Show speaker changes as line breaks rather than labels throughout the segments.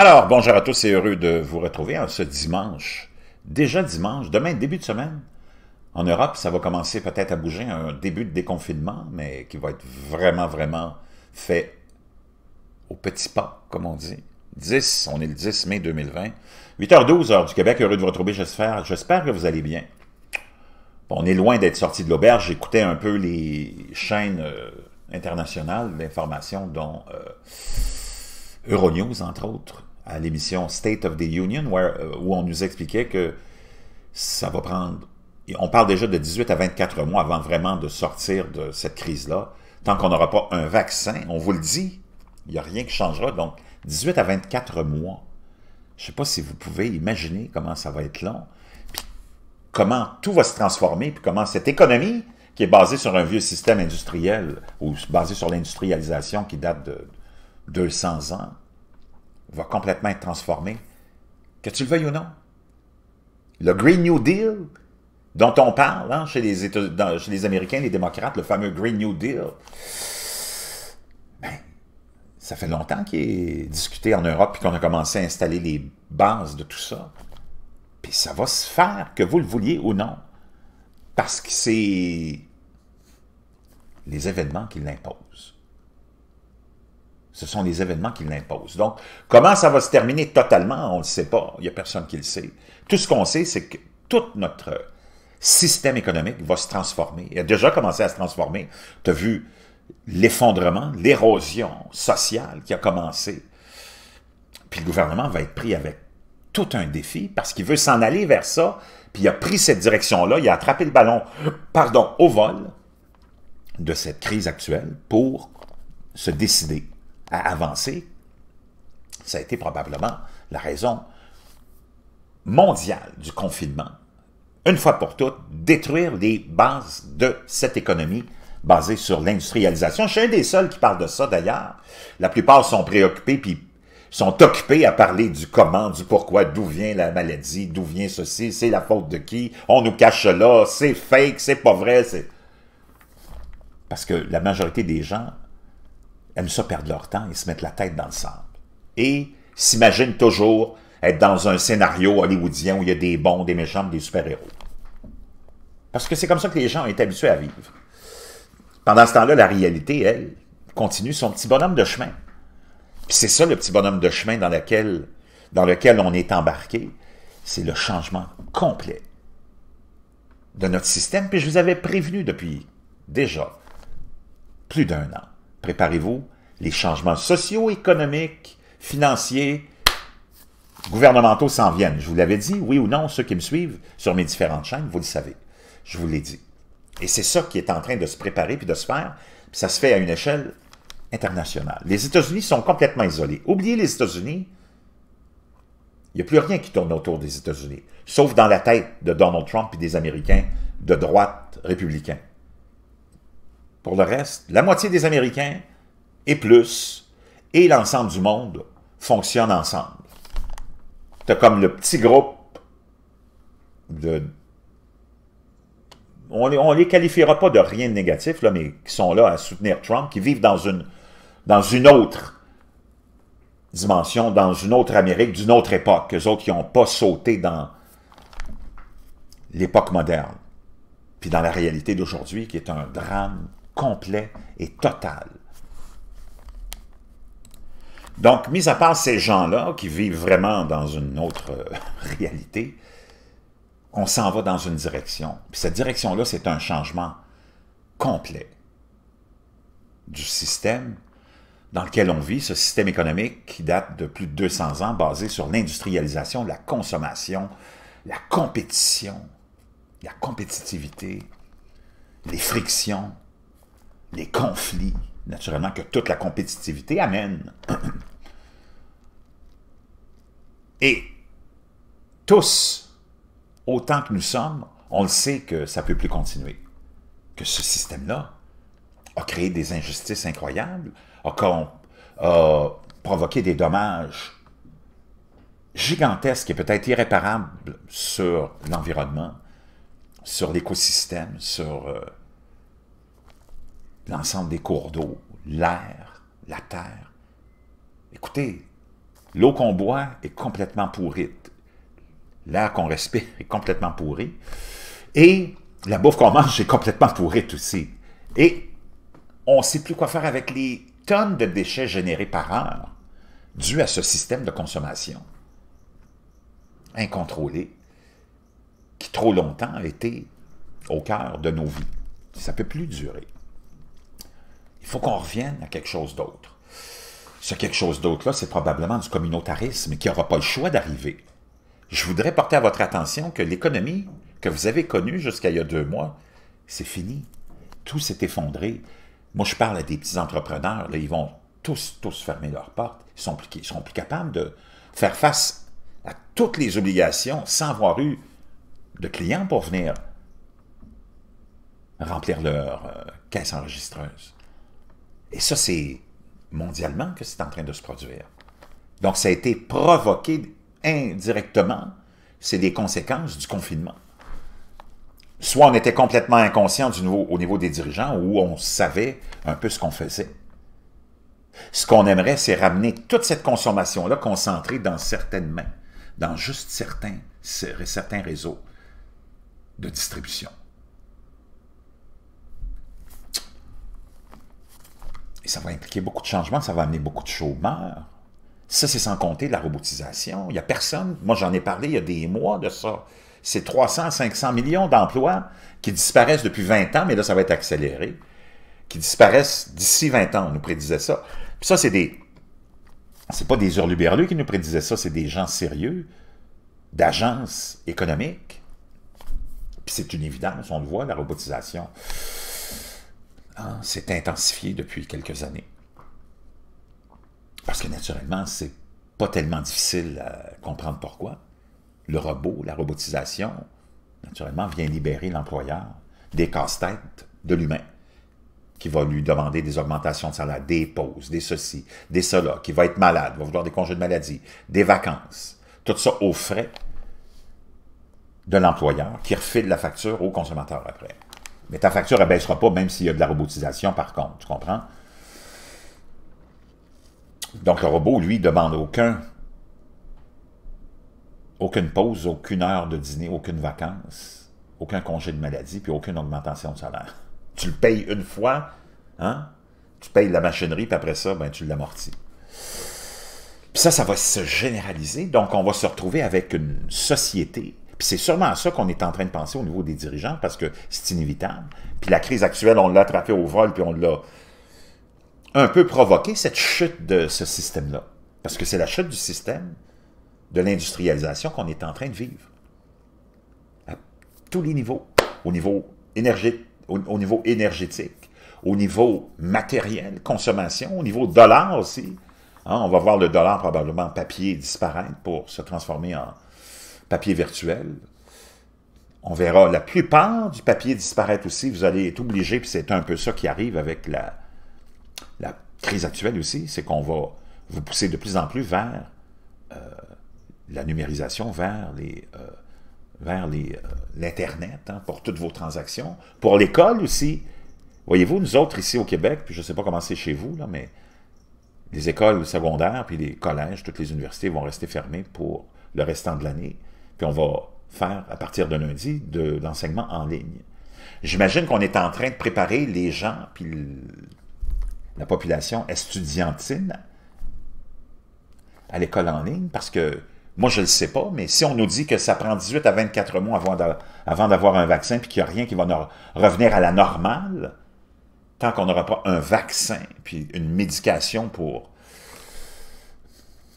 Alors, bonjour à tous et heureux de vous retrouver en ce dimanche. Déjà dimanche, demain, début de semaine. En Europe, ça va commencer peut-être à bouger, un début de déconfinement, mais qui va être vraiment, vraiment fait au petit pas, comme on dit. 10, on est le 10 mai 2020. 8h12, heure du Québec, heureux de vous retrouver, j'espère. J'espère que vous allez bien. On est loin d'être sorti de l'auberge. J'écoutais un peu les chaînes euh, internationales d'information, dont euh, Euronews, entre autres à l'émission State of the Union, euh, où, on nous expliquait que ça va prendre... On parle déjà de 18 à 24 mois avant vraiment de sortir de cette crise-là. Tant qu'on n'aura pas un vaccin, on vous le dit, il n'y a rien qui changera. Donc, 18 à 24 mois, je ne sais pas si vous pouvez imaginer comment ça va être long, puis comment tout va se transformer, puis comment cette économie qui est basée sur un vieux système industriel ou basée sur l'industrialisation qui date de 200 ans, va complètement être transformé, que tu le veuilles ou non. Le Green New Deal dont on parle hein, chez, les les Américains, les démocrates, le fameux Green New Deal, ben, ça fait longtemps qu'il est discuté en Europe puis qu'on a commencé à installer les bases de tout ça. Puis ça va se faire, que vous le vouliez ou non, parce que c'est les événements qui l'imposent. Ce sont les événements qui l'imposent. Donc, comment ça va se terminer totalement, on ne le sait pas. Il n'y a personne qui le sait. Tout ce qu'on sait, c'est que tout notre système économique va se transformer. Il a déjà commencé à se transformer. Tu as vu l'effondrement, l'érosion sociale qui a commencé. Puis le gouvernement va être pris avec tout un défi parce qu'il veut s'en aller vers ça. Puis il a pris cette direction-là, il a attrapé le ballon, pardon, au vol de cette crise actuelle pour se décider à avancer, ça a été probablement la raison mondiale du confinement. Une fois pour toutes, détruire les bases de cette économie basée sur l'industrialisation. Je suis un des seuls qui parle de ça d'ailleurs. La plupart sont préoccupés puis sont occupés à parler du comment, du pourquoi, d'où vient la maladie, d'où vient ceci, c'est la faute de qui, on nous cache là, c'est fake, c'est pas vrai, c'est... Parce que la majorité des gens aiment ça perdre leur temps, et se mettent la tête dans le sable. Et s'imaginent toujours être dans un scénario hollywoodien où il y a des bons, des méchants, des super-héros. Parce que c'est comme ça que les gens ont été habitués à vivre. Pendant ce temps-là, la réalité, elle, continue son petit bonhomme de chemin. Puis c'est ça le petit bonhomme de chemin dans lequel, dans lequel on est embarqué, c'est le changement complet de notre système. Puis je vous avais prévenu depuis déjà plus d'un an préparez-vous, les changements sociaux, économiques, financiers, gouvernementaux s'en viennent. Je vous l'avais dit, oui ou non, ceux qui me suivent sur mes différentes chaînes, vous le savez. Je vous l'ai dit. Et c'est ça qui est en train de se préparer puis de se faire. ça se fait à une échelle internationale. Les États-Unis sont complètement isolés. Oubliez les États-Unis. Il n'y a plus rien qui tourne autour des États-Unis, sauf dans la tête de Donald Trump et des Américains de droite républicains. Pour le reste, la moitié des Américains et plus, et l'ensemble du monde fonctionnent ensemble. C'est comme le petit groupe de... On ne les qualifiera pas de rien de négatif, là, mais qui sont là à soutenir Trump, qui vivent dans une, dans une autre dimension, dans une autre Amérique, d'une autre époque. qu'eux autres qui n'ont pas sauté dans l'époque moderne. Puis dans la réalité d'aujourd'hui, qui est un drame complet et total. Donc, mis à part ces gens-là qui vivent vraiment dans une autre euh, réalité, on s'en va dans une direction. Puis cette direction-là, c'est un changement complet du système dans lequel on vit, ce système économique qui date de plus de 200 ans, basé sur l'industrialisation, la consommation, la compétition, la compétitivité, les frictions, les conflits, naturellement, que toute la compétitivité amène. Et tous, autant que nous sommes, on le sait que ça ne peut plus continuer. Que ce système-là a créé des injustices incroyables, a, provoqué des dommages gigantesques et peut-être irréparables sur l'environnement, sur l'écosystème, sur... Euh, l'ensemble des cours d'eau, l'air, la terre. Écoutez, l'eau qu'on boit est complètement pourrite. L'air qu'on respire est complètement pourri. Et la bouffe qu'on mange est complètement pourrite aussi. Et on ne sait plus quoi faire avec les tonnes de déchets générés par heure dû à ce système de consommation incontrôlé qui trop longtemps a été au cœur de nos vies. Ça ne peut plus durer. Il faut qu'on revienne à quelque chose d'autre. Ce quelque chose d'autre-là, c'est probablement du communautarisme qui n'aura pas le choix d'arriver. Je voudrais porter à votre attention que l'économie que vous avez connue jusqu'à il y a deux mois, c'est fini. Tout s'est effondré. Moi, je parle à des petits entrepreneurs, ils vont tous, tous fermer leurs portes. Ils sont plus, seront plus capables de faire face à toutes les obligations sans avoir eu de clients pour venir remplir leur euh, caisse enregistreuse. Et ça, c'est mondialement que c'est en train de se produire. Donc, ça a été provoqué indirectement. C'est des conséquences du confinement. Soit on était complètement inconscient du nouveau, au niveau des dirigeants, ou on savait un peu ce qu'on faisait. Ce qu'on aimerait, c'est ramener toute cette consommation-là concentrée dans certaines mains, dans juste certains, certains réseaux de distribution. ça va impliquer beaucoup de changements, ça va amener beaucoup de chômeurs. Ça, c'est sans compter la robotisation. Il n'y a personne, moi j'en ai parlé il y a des mois de ça. C'est 300, 500 millions d'emplois qui disparaissent depuis 20 ans, mais là, ça va être accéléré, qui disparaissent d'ici 20 ans, on nous prédisait ça. Puis ça, c'est des... C'est pas des hurluberlus qui nous prédisaient ça, c'est des gens sérieux, d'agences économiques. Puis c'est une évidence, on le voit, la robotisation. Hein, s'est intensifié depuis quelques années. Parce que naturellement, c'est pas tellement difficile à comprendre pourquoi. Le robot, la robotisation, naturellement, vient libérer l'employeur des casse-têtes de l'humain qui va lui demander des augmentations de salaire, des pauses, des ceci, des cela, qui va être malade, va vouloir des congés de maladie, des vacances, tout ça aux frais de l'employeur qui refile la facture au consommateur après. Mais ta facture, ne baissera pas, même s'il y a de la robotisation, par contre. Tu comprends? Donc, le robot, lui, demande aucun, aucune pause, aucune heure de dîner, aucune vacances, aucun congé de maladie, puis aucune augmentation de salaire. Tu le payes une fois, hein? tu payes la machinerie, puis après ça, ben, tu l'amortis. Puis ça, ça va se généraliser. Donc, on va se retrouver avec une société puis c'est sûrement ça qu'on est en train de penser au niveau des dirigeants, parce que c'est inévitable. Puis la crise actuelle, on l'a attrapée au vol, puis on l'a un peu provoqué, cette chute de ce système-là. Parce que c'est la chute du système de l'industrialisation qu'on est en train de vivre. À tous les niveaux. Au niveau, énergétique, au, niveau énergétique, au niveau matériel, consommation, au niveau dollar aussi. Hein, on va voir le dollar probablement papier disparaître pour se transformer en, papier virtuel. On verra. La plupart du papier disparaître aussi. Vous allez être obligé, puis c'est un peu ça qui arrive avec la, crise actuelle aussi, c'est qu'on va vous pousser de plus en plus vers euh, la numérisation, vers les... Euh, euh, l'Internet hein, pour toutes vos transactions. Pour l'école aussi. Voyez-vous, nous autres ici au Québec, puis je ne sais pas comment c'est chez vous, là, mais les écoles secondaires, puis les collèges, toutes les universités vont rester fermées pour le restant de l'année qu'on va faire à partir de lundi, de l'enseignement en ligne. J'imagine qu'on est en train de préparer les gens, puis la population estudiantine à l'école en ligne, parce que moi, je ne le sais pas, mais si on nous dit que ça prend 18 à 24 mois avant d'avoir un vaccin, puis qu'il n'y a rien qui va revenir à la normale, tant qu'on n'aura pas un vaccin, puis une médication pour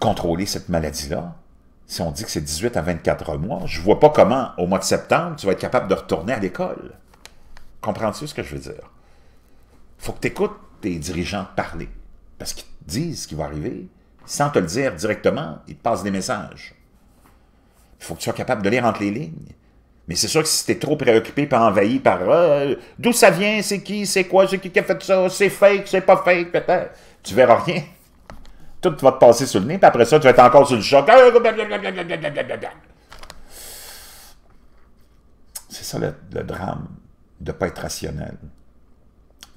contrôler cette maladie-là, si on dit que c'est 18 à 24 mois, je ne vois pas comment, au mois de septembre, tu vas être capable de retourner à l'école. Comprends-tu ce que je veux dire? faut que tu écoutes tes dirigeants parler. Parce qu'ils te disent ce qui va arriver. Sans te le dire directement, ils te passent des messages. Il faut que tu sois capable de lire entre les lignes. Mais c'est sûr que si tu es trop préoccupé par envahi par euh, d'où ça vient, c'est qui, c'est quoi, c'est qui qui a fait ça, c'est fake, c'est pas fake, peut-être, tu verras rien tout va te passer sur le nez, puis après ça, tu vas être encore sur le choc. C'est ça le, drame, de ne pas être rationnel.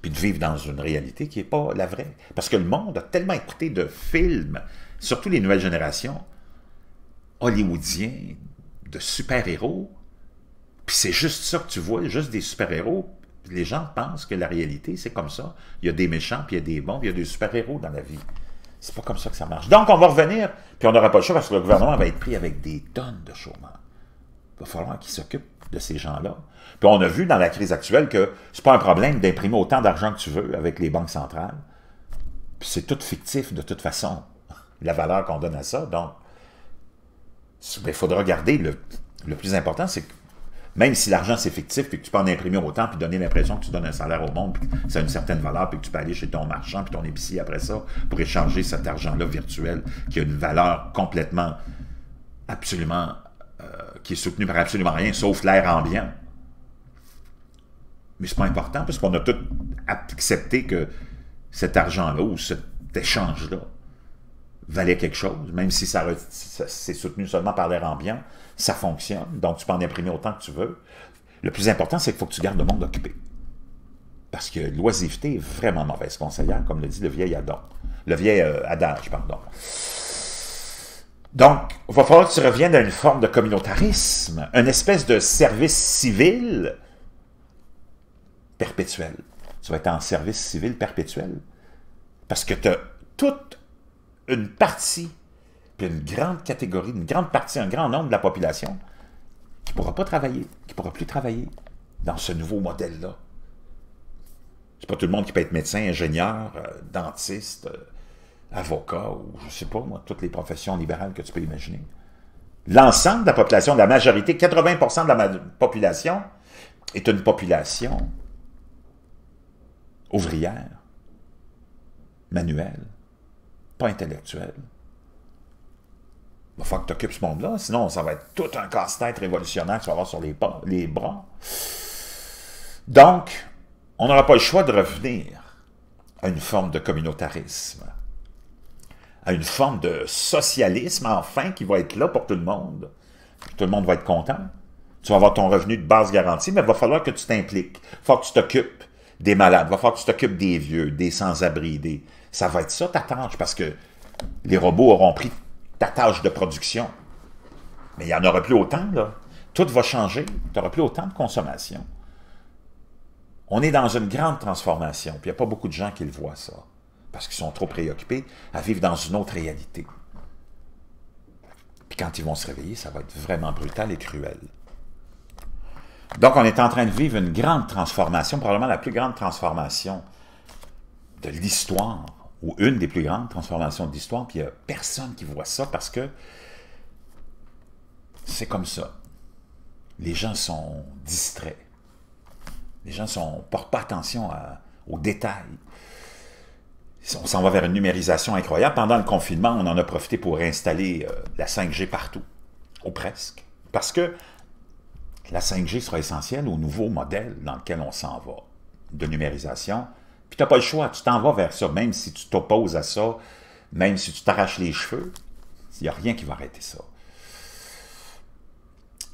Puis de vivre dans une réalité qui n'est pas la vraie. Parce que le monde a tellement écouté de films, surtout les nouvelles générations, hollywoodiens, de super-héros, puis c'est juste ça que tu vois, juste des super-héros. Les gens pensent que la réalité, c'est comme ça. Il y a des méchants, puis il y a des bons, puis il y a des super-héros dans la vie. C'est pas comme ça que ça marche. Donc, on va revenir, puis on n'aura pas le choix parce que le gouvernement va être pris avec des tonnes de chômeurs. Il va falloir qu'il s'occupe de ces gens-là. Puis on a vu dans la crise actuelle que c'est pas un problème d'imprimer autant d'argent que tu veux avec les banques centrales. Puis c'est tout fictif de toute façon, la valeur qu'on donne à ça. Donc, il faudra regarder le, le plus important, c'est que... Même si l'argent, c'est fictif, puis que tu peux en imprimer autant, puis donner l'impression que tu donnes un salaire au monde, puis que ça a une certaine valeur, puis que tu peux aller chez ton marchand, puis ton épicier après ça, pour échanger cet argent-là virtuel, qui a une valeur complètement, absolument, euh, qui est soutenue par absolument rien, sauf l'air ambiant. Mais c'est pas important, parce qu'on a tout accepté que cet argent-là, ou cet échange-là, valait quelque chose, même si ça, c'est soutenu seulement par l'air ambiant, ça fonctionne, donc tu peux en imprimer autant que tu veux. Le plus important, c'est qu'il faut que tu gardes le monde occupé. Parce que l'oisiveté est vraiment mauvaise conseillère, comme le dit le vieil Adam. Le vieil euh, adage, pardon. Donc, il va falloir que tu reviennes à une forme de communautarisme, une espèce de service civil perpétuel. Tu vas être en service civil perpétuel. Parce que tu as toute une partie, puis une grande catégorie, une grande partie, un grand nombre de la population qui ne pourra pas travailler, qui ne pourra plus travailler dans ce nouveau modèle-là. C'est pas tout le monde qui peut être médecin, ingénieur, euh, dentiste, euh, avocat, ou je sais pas, moi, toutes les professions libérales que tu peux imaginer. L'ensemble de la population, la majorité, 80% de la population, est une population ouvrière, manuelle, pas intellectuel. Il va falloir que tu occupes ce monde-là, sinon ça va être tout un casse-tête révolutionnaire que tu vas avoir sur les, les bras. Donc, on n'aura pas le choix de revenir à une forme de communautarisme, à une forme de socialisme, enfin, qui va être là pour tout le monde. Tout le monde va être content. Tu vas avoir ton revenu de base garantie, mais il va falloir que tu t'impliques. Il va falloir que tu t'occupes des malades, il va falloir que tu t'occupes des vieux, des sans-abri, des, ça va être ça ta tâche, parce que les robots auront pris ta tâche de production. Mais il n'y en aura plus autant, là. Tout va changer. Tu n'auras plus autant de consommation. On est dans une grande transformation, puis il n'y a pas beaucoup de gens qui le voient, ça. Parce qu'ils sont trop préoccupés à vivre dans une autre réalité. Puis quand ils vont se réveiller, ça va être vraiment brutal et cruel. Donc, on est en train de vivre une grande transformation, probablement la plus grande transformation de l'histoire, ou une des plus grandes transformations de l'histoire, puis il n'y a personne qui voit ça parce que c'est comme ça. Les gens sont distraits. Les gens ne portent pas attention aux détails. On s'en va vers une numérisation incroyable. Pendant le confinement, on en a profité pour installer euh, la 5G partout, ou presque. Parce que la 5G sera essentielle au nouveau modèle dans lequel on s'en va de numérisation puis tu n'as pas le choix, tu t'en vas vers ça, même si tu t'opposes à ça, même si tu t'arraches les cheveux, il n'y a rien qui va arrêter ça.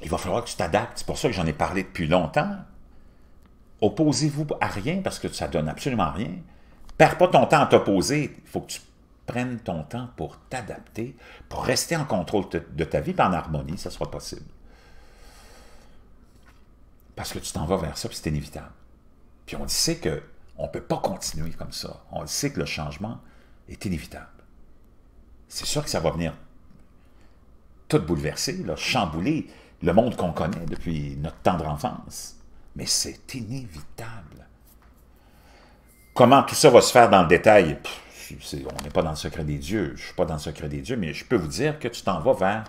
Il va falloir que tu t'adaptes. C'est pour ça que j'en ai parlé depuis longtemps. Opposez-vous à rien parce que ça ne donne absolument rien. Perds pas ton temps à t'opposer. Il faut que tu prennes ton temps pour t'adapter, pour rester en contrôle de ta vie, en harmonie, ça sera possible. Parce que tu t'en vas vers ça, puis c'est inévitable. Puis on sait que on ne peut pas continuer comme ça. On sait que le changement est inévitable. C'est sûr que ça va venir tout bouleverser, chambouler le monde qu'on connaît depuis notre tendre enfance. Mais c'est inévitable. Comment tout ça va se faire dans le détail? on n'est pas dans le secret des dieux. Je ne suis pas dans le secret des dieux, mais je peux vous dire que tu t'en vas vers...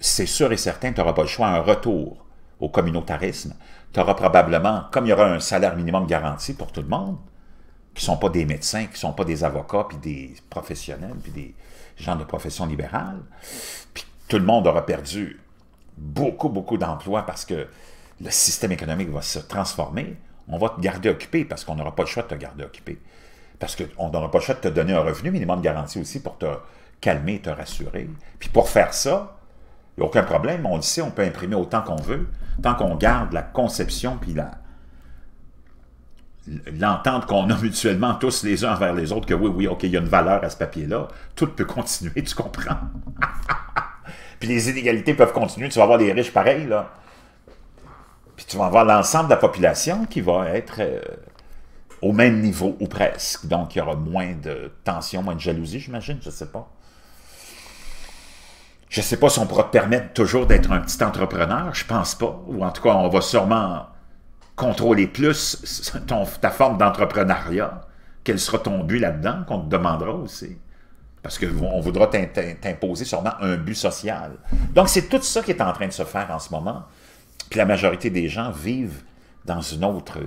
C'est sûr et certain, tu n'auras pas le choix, un retour au communautarisme, tu auras probablement, comme il y aura un salaire minimum garanti pour tout le monde, qui ne sont pas des médecins, qui ne sont pas des avocats, puis des professionnels, puis des gens de profession libérale, puis tout le monde aura perdu beaucoup, beaucoup d'emplois parce que le système économique va se transformer, on va te garder occupé parce qu'on n'aura pas le choix de te garder occupé. Parce qu'on n'aura pas le choix de te donner un revenu minimum garanti aussi pour te calmer, te rassurer. Puis pour faire ça, il n'y a aucun problème, on le sait, on peut imprimer autant qu'on veut tant qu'on garde la conception puis l'entente qu'on a mutuellement tous les uns envers les autres que oui, oui, OK, il y a une valeur à ce papier-là, tout peut continuer, tu comprends? puis les inégalités peuvent continuer, tu vas avoir des riches pareils, là. Puis tu vas avoir l'ensemble de la population qui va être euh, au même niveau, ou presque. Donc, il y aura moins de tension, moins de jalousie, j'imagine, je ne sais pas. Je ne sais pas si on pourra te permettre toujours d'être un petit entrepreneur, je pense pas. Ou en tout cas, on va sûrement contrôler plus ta forme d'entrepreneuriat. Quel sera ton but là-dedans qu'on te demandera aussi? Parce qu'on voudra t'imposer sûrement un but social. Donc, c'est tout ça qui est en train de se faire en ce moment. Puis la majorité des gens vivent dans une autre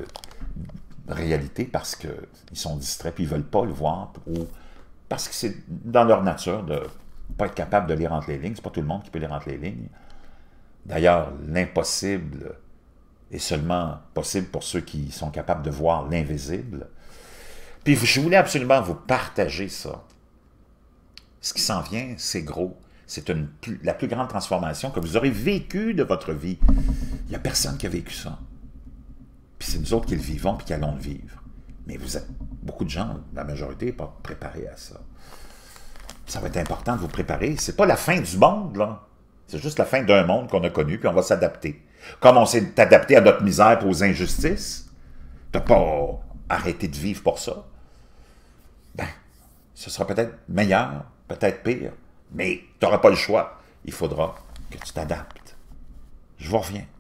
réalité parce qu'ils sont distraits, et ils ne veulent pas le voir, ou parce que c'est dans leur nature de pas être capable de lire entre les lignes. C'est pas tout le monde qui peut lire entre les lignes. D'ailleurs, l'impossible est seulement possible pour ceux qui sont capables de voir l'invisible. Puis je voulais absolument vous partager ça. Ce qui s'en vient, c'est gros. C'est la plus grande transformation que vous aurez vécue de votre vie. Il n'y a personne qui a vécu ça. Puis c'est nous autres qui le vivons puis qui allons le vivre. Mais vous êtes, beaucoup de gens, la majorité, pas préparés à ça ça va être important de vous préparer. C'est pas la fin du monde, là. C'est juste la fin d'un monde qu'on a connu, puis on va s'adapter. Comme on s'est adapté à notre misère et aux injustices, t'as pas arrêté de vivre pour ça. Ben, ce sera peut-être meilleur, peut-être pire, mais t'auras pas le choix. Il faudra que tu t'adaptes. Je vous reviens.